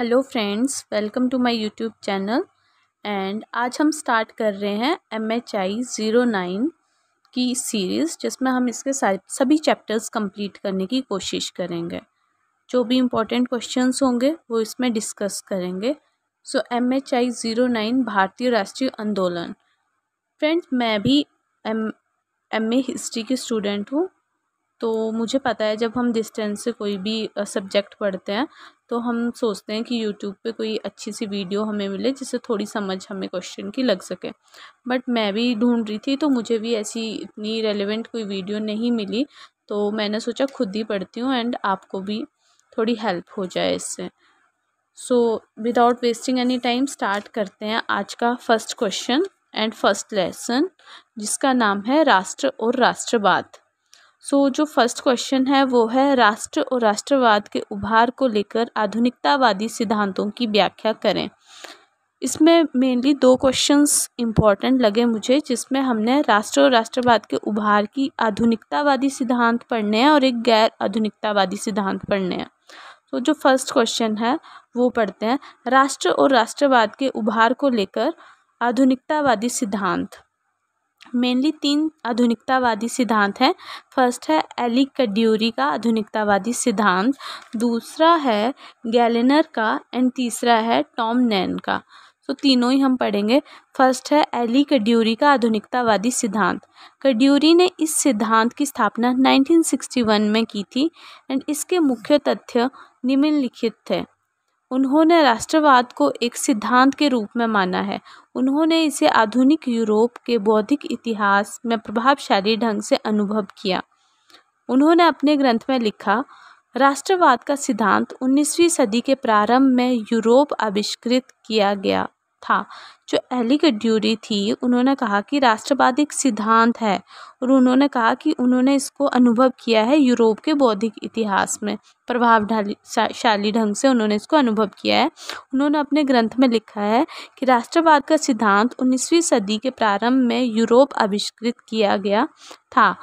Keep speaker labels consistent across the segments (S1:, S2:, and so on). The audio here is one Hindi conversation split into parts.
S1: hello friends welcome to my YouTube channel and आज हम स्टार्ट कर रहे हैं M H I zero nine की सीरीज़ जिसमें हम इसके सभी चैप्टर्स कंप्लीट करने की कोशिश करेंगे जो भी इम्पोर्टेंट क्वेश्चंस होंगे वो इसमें डिस्कस करेंगे so M H I zero nine भारतीय राष्ट्रीय आंदोलन फ्रेंड्स मैं भी एम एम ए हिस्ट्री की स्टूडेंट हूँ तो मुझे पता है जब हम डिस्टेंस से कोई भी सब्जेक्ट पढ़ते हैं तो हम सोचते हैं कि यूट्यूब पे कोई अच्छी सी वीडियो हमें मिले जिससे थोड़ी समझ हमें क्वेश्चन की लग सके बट मैं भी ढूंढ रही थी तो मुझे भी ऐसी इतनी रेलिवेंट कोई वीडियो नहीं मिली तो मैंने सोचा खुद ही पढ़ती हूँ एंड आपको भी थोड़ी हेल्प हो जाए इससे so without wasting any time start करते हैं आज का first question and first lesson जिसका नाम है राष्ट्र और राष्ट्रवाद सो जो फर्स्ट क्वेश्चन है वो है राष्ट्र और राष्ट्रवाद के उभार को लेकर आधुनिकतावादी सिद्धांतों की व्याख्या करें इसमें मेनली दो क्वेश्चंस इम्पॉर्टेंट लगे मुझे जिसमें हमने राष्ट्र और राष्ट्रवाद के उभार की आधुनिकतावादी सिद्धांत पढ़ने हैं और एक गैर आधुनिकतावादी सिद्धांत पढ़ने हैं तो जो फर्स्ट क्वेश्चन है वो पढ़ते हैं राष्ट्र और राष्ट्रवाद के उभार को लेकर आधुनिकतावादी सिद्धांत मेनली तीन आधुनिकतावादी सिद्धांत हैं फर्स्ट है एली कड्यूरी का आधुनिकतावादी सिद्धांत दूसरा है गैलेनर का एंड तीसरा है टॉम नैन का तो तीनों ही हम पढ़ेंगे फर्स्ट है एली कड्यूरी का आधुनिकतावादी सिद्धांत कड्यूरी ने इस सिद्धांत की स्थापना 1961 में की थी एंड इसके मुख्य तथ्य निम्नलिखित थे उन्होंने राष्ट्रवाद को एक सिद्धांत के रूप में माना है उन्होंने इसे आधुनिक यूरोप के बौद्धिक इतिहास में प्रभावशाली ढंग से अनुभव किया उन्होंने अपने ग्रंथ में लिखा राष्ट्रवाद का सिद्धांत 19वीं सदी के प्रारंभ में यूरोप आविष्कृत किया गया था जो एली गड्यूरी थी उन्होंने कहा कि राष्ट्रवाद एक सिद्धांत है और उन्होंने कहा कि उन्होंने इसको अनुभव किया है यूरोप के बौद्धिक इतिहास में प्रभावशाली शाली ढंग से उन्होंने इसको अनुभव किया है उन्होंने अपने ग्रंथ में लिखा है कि राष्ट्रवाद का सिद्धांत उन्नीसवीं सदी के प्रारंभ में यूरोप आविष्कृत किया गया था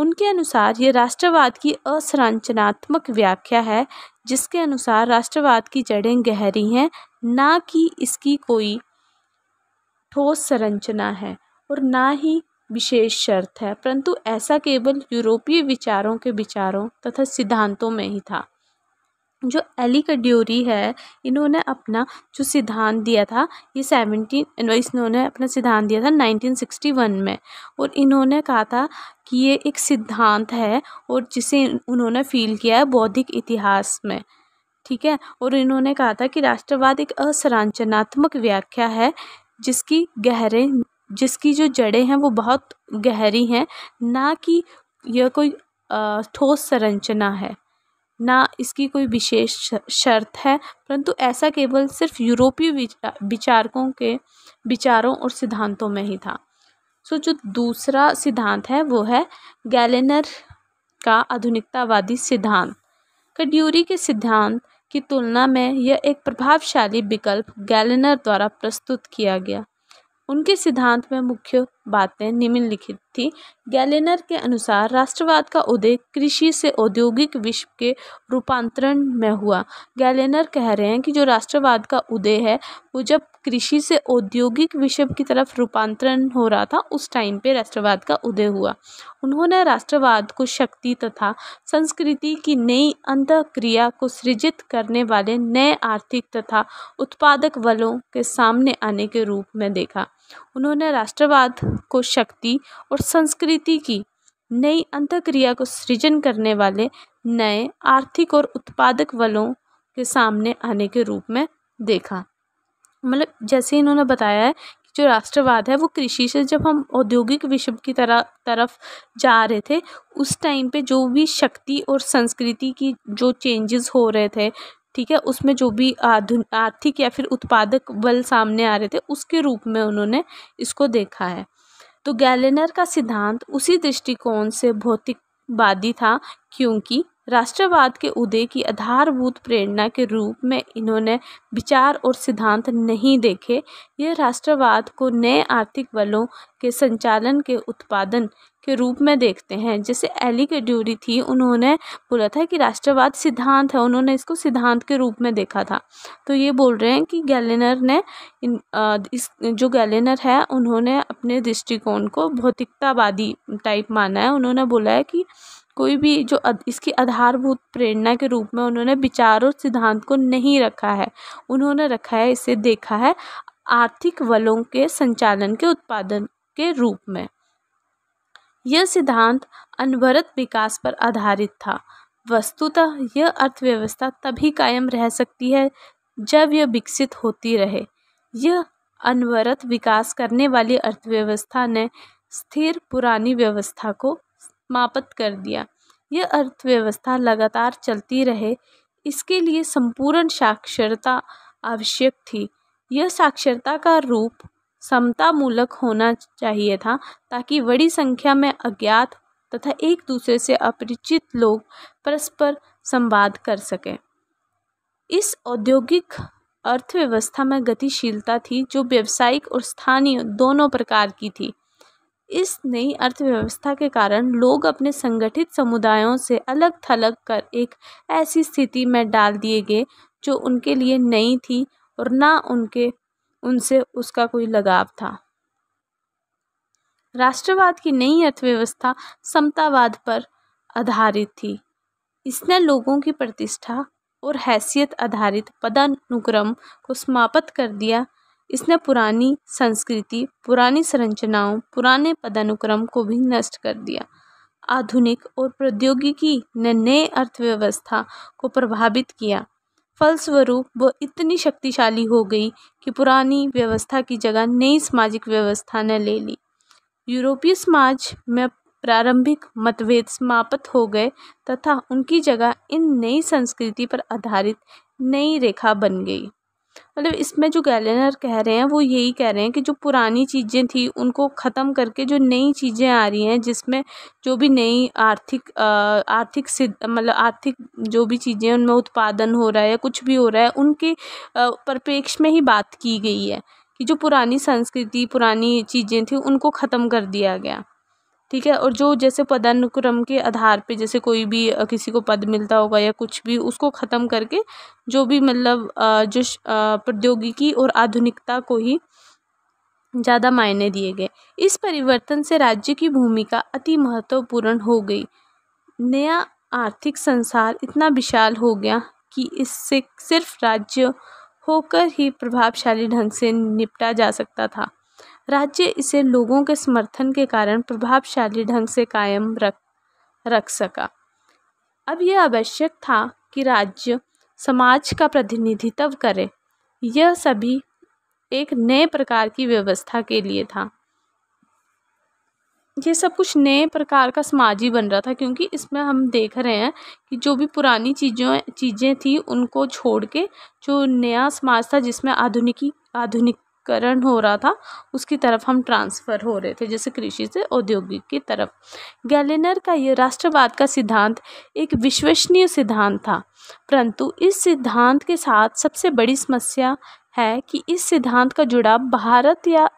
S1: उनके अनुसार ये राष्ट्रवाद की असंरचनात्मक व्याख्या है जिसके अनुसार राष्ट्रवाद की जड़ें गहरी हैं ना कि इसकी कोई ठोस संरचना है और ना ही विशेष शर्त है परंतु ऐसा केवल यूरोपीय विचारों के विचारों तथा सिद्धांतों में ही था जो एली कड्योरी है इन्होंने अपना जो सिद्धांत दिया था ये सेवनटीन इन्होंने अपना सिद्धांत दिया था नाइनटीन सिक्सटी वन में और इन्होंने कहा था कि ये एक सिद्धांत है और जिसे उन्होंने फील किया है बौद्धिक इतिहास में ठीक है और इन्होंने कहा था कि राष्ट्रवाद एक असंरचनात्मक व्याख्या है जिसकी गहरे जिसकी जो जड़ें हैं वो बहुत गहरी हैं ना कि यह कोई ठोस संरचना है ना इसकी कोई विशेष शर्त है परंतु ऐसा केवल सिर्फ यूरोपीय विचारकों के विचारों और सिद्धांतों में ही था सो जो दूसरा सिद्धांत है वो है गैलेनर का आधुनिकतावादी सिद्धांत कड्यूरी के सिद्धांत की तुलना में यह एक प्रभावशाली विकल्प गैलेनर द्वारा प्रस्तुत किया गया उनके सिद्धांत में मुख्य बातें निम्नलिखित थी गैलेनर के अनुसार राष्ट्रवाद का उदय कृषि से औद्योगिक विश्व के रूपांतरण में हुआ गैलेनर कह रहे हैं कि जो राष्ट्रवाद का उदय है वो जब कृषि से औद्योगिक विश्व की तरफ रूपांतरण हो रहा था उस टाइम पे राष्ट्रवाद का उदय हुआ उन्होंने राष्ट्रवाद को शक्ति तथा संस्कृति की नई अंत क्रिया को सृजित करने वाले नए आर्थिक तथा उत्पादक बलों के सामने आने के रूप में देखा उन्होंने राष्ट्रवाद को शक्ति और संस्कृति की नई अंतक्रिया को सृजन करने वाले नए आर्थिक और उत्पादक बलों के सामने आने के रूप में देखा मतलब जैसे इन्होंने बताया है कि जो राष्ट्रवाद है वो कृषि से जब हम औद्योगिक विश्व की तरह तरफ जा रहे थे उस टाइम पे जो भी शक्ति और संस्कृति की जो चेंजेस हो रहे थे ठीक है उसमें जो भी आर्थिक या फिर उत्पादक बल सामने आ रहे थे उसके रूप में उन्होंने इसको देखा है तो गैलेनर का सिद्धांत उसी दृष्टिकोण से भौतिकवादी था क्योंकि राष्ट्रवाद के उदय की आधारभूत प्रेरणा के रूप में इन्होंने विचार और सिद्धांत नहीं देखे यह राष्ट्रवाद को नए आर्थिक बलों के संचालन के उत्पादन के रूप में देखते हैं जैसे एली कड्यूरी थी उन्होंने बोला था कि राष्ट्रवाद सिद्धांत है उन्होंने इसको सिद्धांत के रूप में देखा था तो ये बोल रहे हैं कि गैलेनर ने इन आ, इस जो गैलेनर है उन्होंने अपने दृष्टिकोण को भौतिकतावादी टाइप माना है उन्होंने बोला है कि कोई भी जो अद, इसकी आधारभूत प्रेरणा के रूप में उन्होंने विचार और सिद्धांत को नहीं रखा है उन्होंने रखा है इसे देखा है आर्थिक बलों के संचालन के उत्पादन के रूप में यह सिद्धांत अनवरत विकास पर आधारित था वस्तुतः यह अर्थव्यवस्था तभी कायम रह सकती है जब यह विकसित होती रहे यह अनवरत विकास करने वाली अर्थव्यवस्था ने स्थिर पुरानी व्यवस्था को समाप्त कर दिया यह अर्थव्यवस्था लगातार चलती रहे इसके लिए संपूर्ण साक्षरता आवश्यक थी यह साक्षरता का रूप समतामूलक होना चाहिए था ताकि बड़ी संख्या में अज्ञात तथा एक दूसरे से अपरिचित लोग परस्पर संवाद कर सकें इस औद्योगिक अर्थव्यवस्था में गतिशीलता थी जो व्यावसायिक और स्थानीय दोनों प्रकार की थी इस नई अर्थव्यवस्था के कारण लोग अपने संगठित समुदायों से अलग थलग कर एक ऐसी स्थिति में डाल दिए गए जो उनके लिए नई थी और ना उनके उनसे उसका कोई लगाव था राष्ट्रवाद की नई अर्थव्यवस्था समतावाद पर आधारित थी इसने लोगों की प्रतिष्ठा और हैसियत आधारित पदानुक्रम को समाप्त कर दिया इसने पुरानी संस्कृति पुरानी संरचनाओं पुराने पदानुक्रम को भी नष्ट कर दिया आधुनिक और प्रौद्योगिकी ने नए अर्थव्यवस्था को प्रभावित किया फलस्वरूप वह इतनी शक्तिशाली हो गई कि पुरानी व्यवस्था की जगह नई सामाजिक व्यवस्था ने ले ली यूरोपीय समाज में प्रारंभिक मतभेद समाप्त हो गए तथा उनकी जगह इन नई संस्कृति पर आधारित नई रेखा बन गई मतलब इसमें जो गैलेनर कह रहे हैं वो यही कह रहे हैं कि जो पुरानी चीज़ें थी उनको ख़त्म करके जो नई चीज़ें आ रही हैं जिसमें जो भी नई आर्थिक आर्थिक सिद्ध मतलब आर्थिक जो भी चीज़ें उनमें उत्पादन हो रहा है या कुछ भी हो रहा है उनके परिप्रेक्ष्य में ही बात की गई है कि जो पुरानी संस्कृति पुरानी चीज़ें थी उनको ख़त्म कर दिया गया ठीक है और जो जैसे पदानुक्रम के आधार पे जैसे कोई भी किसी को पद मिलता होगा या कुछ भी उसको ख़त्म करके जो भी मतलब जो प्रौद्योगिकी और आधुनिकता को ही ज़्यादा मायने दिए गए इस परिवर्तन से राज्य की भूमिका अति महत्वपूर्ण हो गई नया आर्थिक संसार इतना विशाल हो गया कि इससे सिर्फ राज्य होकर ही प्रभावशाली ढंग से निपटा जा सकता था राज्य इसे लोगों के समर्थन के कारण प्रभावशाली ढंग से कायम रख रख सका अब यह आवश्यक था कि राज्य समाज का प्रतिनिधित्व करे यह सभी एक नए प्रकार की व्यवस्था के लिए था ये सब कुछ नए प्रकार का समाज ही बन रहा था क्योंकि इसमें हम देख रहे हैं कि जो भी पुरानी चीज़ों चीज़ें थी उनको छोड़ के जो नया समाज था जिसमें आधुनिकी आधुनिक करंट हो रहा था उसकी तरफ हम ट्रांसफ़र हो रहे थे जैसे कृषि से औद्योगिक की तरफ गैलेनर का यह राष्ट्रवाद का सिद्धांत एक विश्वसनीय सिद्धांत था परंतु इस सिद्धांत के साथ सबसे बड़ी समस्या है कि इस सिद्धांत का जुड़ाव भारत या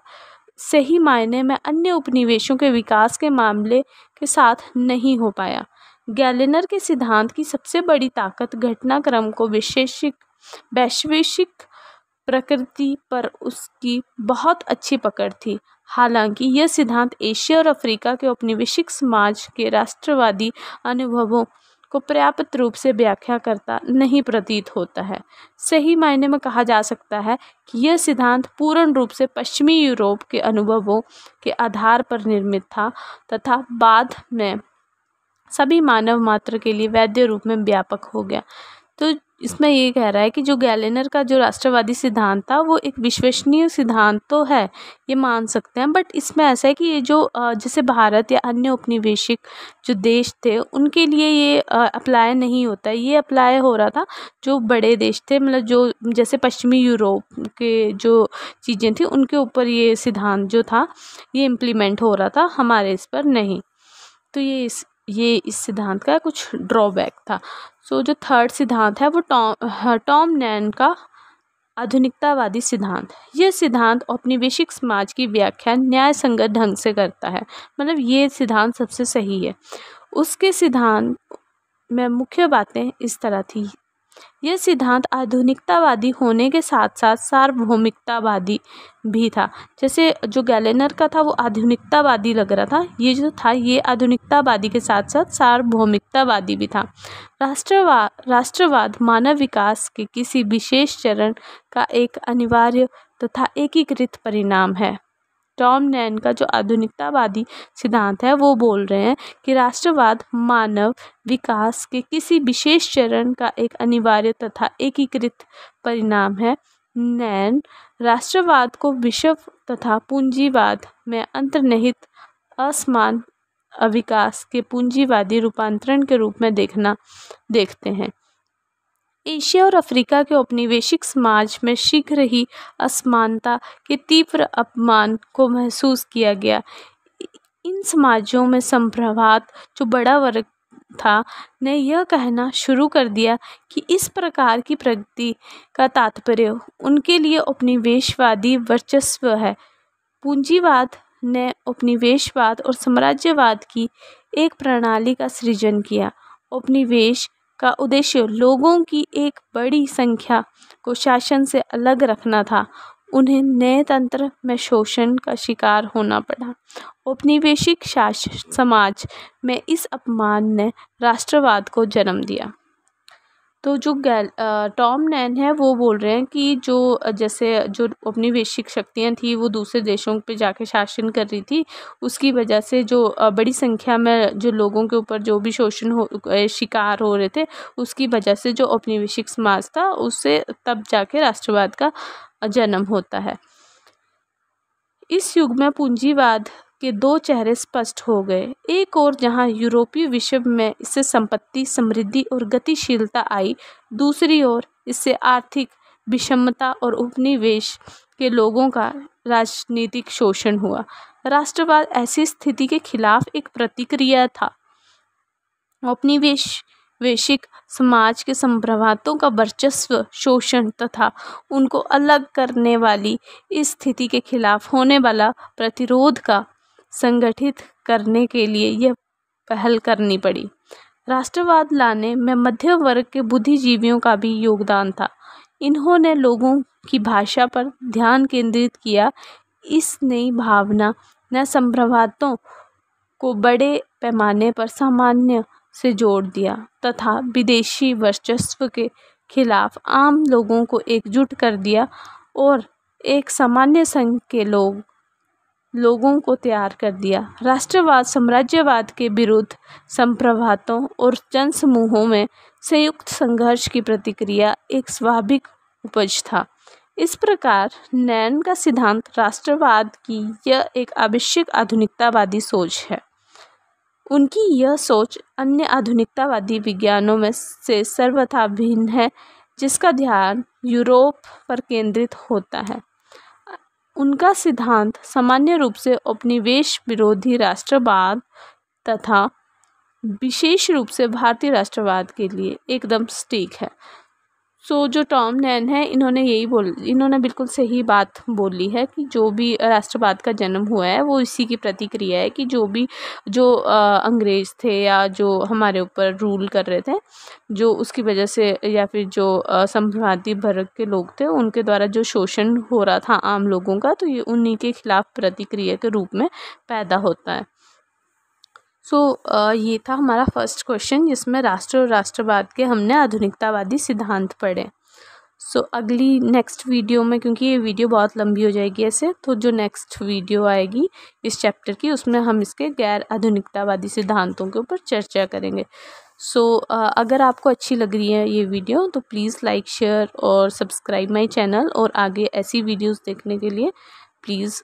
S1: सही मायने में अन्य उपनिवेशों के विकास के मामले के साथ नहीं हो पाया गैलेनर के सिद्धांत की सबसे बड़ी ताकत घटनाक्रम को विशेषिक वैश्विक प्रकृति पर उसकी बहुत अच्छी पकड़ थी हालांकि यह सिद्धांत एशिया और अफ्रीका के औपनिवेशिक समाज के राष्ट्रवादी अनुभवों को पर्याप्त रूप से व्याख्या करता नहीं प्रतीत होता है सही मायने में कहा जा सकता है कि यह सिद्धांत पूर्ण रूप से पश्चिमी यूरोप के अनुभवों के आधार पर निर्मित था तथा बाद में सभी मानव मात्र के लिए वैध रूप में व्यापक हो गया तो इसमें ये कह रहा है कि जो गैलेनर का जो राष्ट्रवादी सिद्धांत था वो एक विश्वसनीय सिद्धांत तो है ये मान सकते हैं बट इसमें ऐसा है कि ये जो जैसे भारत या अन्य उपनिवेशिक जो देश थे उनके लिए ये अप्लाई नहीं होता ये अप्लाई हो रहा था जो बड़े देश थे मतलब जो जैसे पश्चिमी यूरोप के जो चीज़ें थी उनके ऊपर ये सिद्धांत जो था ये इम्प्लीमेंट हो रहा था हमारे इस पर नहीं तो ये इस ये इस सिद्धांत का कुछ ड्रॉबैक था सो जो थर्ड सिद्धांत है वो टॉम हाँ, टॉम नैन का आधुनिकतावादी सिद्धांत यह सिद्धांत औपनिवेशिक समाज की व्याख्या न्याय संगत ढंग से करता है मतलब ये सिद्धांत सबसे सही है उसके सिद्धांत में मुख्य बातें इस तरह थी यह सिद्धांत आधुनिकतावादी होने के साथ साथ सार्वभौमिकतावादी भी था जैसे जो गैलेनर का था वो आधुनिकतावादी लग रहा था ये जो था ये आधुनिकतावादी के साथ साथ सार्वभौमिकतावादी भी था राष्ट्रवाद राष्ट्रवाद मानव विकास के किसी विशेष चरण का एक अनिवार्य तथा एकीकृत परिणाम है टॉम नैन का जो आधुनिकतावादी सिद्धांत है वो बोल रहे हैं कि राष्ट्रवाद मानव विकास के किसी विशेष चरण का एक अनिवार्य तथा एकीकृत परिणाम है नैन राष्ट्रवाद को विश्व तथा पूंजीवाद में अंतर्निहित असमान विकास के पूंजीवादी रूपांतरण के रूप में देखना देखते हैं एशिया और अफ्रीका के औपनिवेशिक समाज में शीघ्र ही असमानता के तीव्र अपमान को महसूस किया गया इन समाजों में संप्रभात जो बड़ा वर्ग था ने यह कहना शुरू कर दिया कि इस प्रकार की प्रगति का तात्पर्य उनके लिए उपनिवेशवादी वर्चस्व है पूंजीवाद ने उपनिवेशवाद और साम्राज्यवाद की एक प्रणाली का सृजन किया उपनिवेश का उद्देश्य लोगों की एक बड़ी संख्या को शासन से अलग रखना था उन्हें नए तंत्र में शोषण का शिकार होना पड़ा औपनिवेशिक शासन समाज में इस अपमान ने राष्ट्रवाद को जन्म दिया तो जो गैल टॉम नैन है वो बोल रहे हैं कि जो जैसे जो अपनी वैश्विक शक्तियाँ थी वो दूसरे देशों पे जाके शासन कर रही थी उसकी वजह से जो बड़ी संख्या में जो लोगों के ऊपर जो भी शोषण हो शिकार हो रहे थे उसकी वजह से जो अपनी वैश्विक समाज था उससे तब जाके राष्ट्रवाद का जन्म होता है इस युग में पूंजीवाद के दो चेहरे स्पष्ट हो गए एक और जहां यूरोपीय विश्व में इससे संपत्ति समृद्धि और गतिशीलता आई दूसरी ओर इससे आर्थिक विषमता और उपनिवेश के लोगों का राजनीतिक शोषण हुआ राष्ट्रवाद ऐसी स्थिति के खिलाफ एक प्रतिक्रिया था उपनिवेश वैश्विक समाज के संप्रभातों का वर्चस्व शोषण तथा उनको अलग करने वाली इस स्थिति के खिलाफ होने वाला प्रतिरोध का संगठित करने के लिए यह पहल करनी पड़ी राष्ट्रवाद लाने में मध्यम वर्ग के बुद्धिजीवियों का भी योगदान था इन्होंने लोगों की भाषा पर ध्यान केंद्रित किया इस नई भावना ने संप्रभातों को बड़े पैमाने पर सामान्य से जोड़ दिया तथा विदेशी वर्चस्व के खिलाफ आम लोगों को एकजुट कर दिया और एक सामान्य संघ के लोग लोगों को तैयार कर दिया राष्ट्रवाद साम्राज्यवाद के विरुद्ध संप्रभातों और जनसमूहों में संयुक्त संघर्ष की प्रतिक्रिया एक स्वाभाविक उपज था इस प्रकार नैन का सिद्धांत राष्ट्रवाद की यह एक आवश्यक आधुनिकतावादी सोच है उनकी यह सोच अन्य आधुनिकतावादी विज्ञानों में से सर्वथा भिन्न है जिसका ध्यान यूरोप पर केंद्रित होता है उनका सिद्धांत सामान्य रूप से उपनिवेश विरोधी राष्ट्रवाद तथा विशेष रूप से भारतीय राष्ट्रवाद के लिए एकदम स्टीक है सो जो टॉम नैन है इन्होंने यही बोल इन्होंने बिल्कुल सही बात बोली है कि जो भी राष्ट्रवाद का जन्म हुआ है वो इसी की प्रतिक्रिया है कि जो भी जो अंग्रेज़ थे या जो हमारे ऊपर रूल कर रहे थे जो उसकी वजह से या फिर जो संभ्रांति वर्ग के लोग थे उनके द्वारा जो शोषण हो रहा था आम लोगों का तो ये उन्हीं के खिलाफ़ प्रतिक्रिया के रूप में पैदा होता है सो so, ये था हमारा फर्स्ट क्वेश्चन जिसमें राष्ट्र और राष्ट्रवाद के हमने आधुनिकतावादी सिद्धांत पढ़े सो so, अगली नेक्स्ट वीडियो में क्योंकि ये वीडियो बहुत लंबी हो जाएगी ऐसे तो जो नेक्स्ट वीडियो आएगी इस चैप्टर की उसमें हम इसके गैर आधुनिकतावादी सिद्धांतों के ऊपर चर्चा करेंगे सो so, अगर आपको अच्छी लग रही है ये वीडियो तो प्लीज़ लाइक शेयर और सब्सक्राइब माई चैनल और आगे ऐसी वीडियोज़ देखने के लिए प्लीज़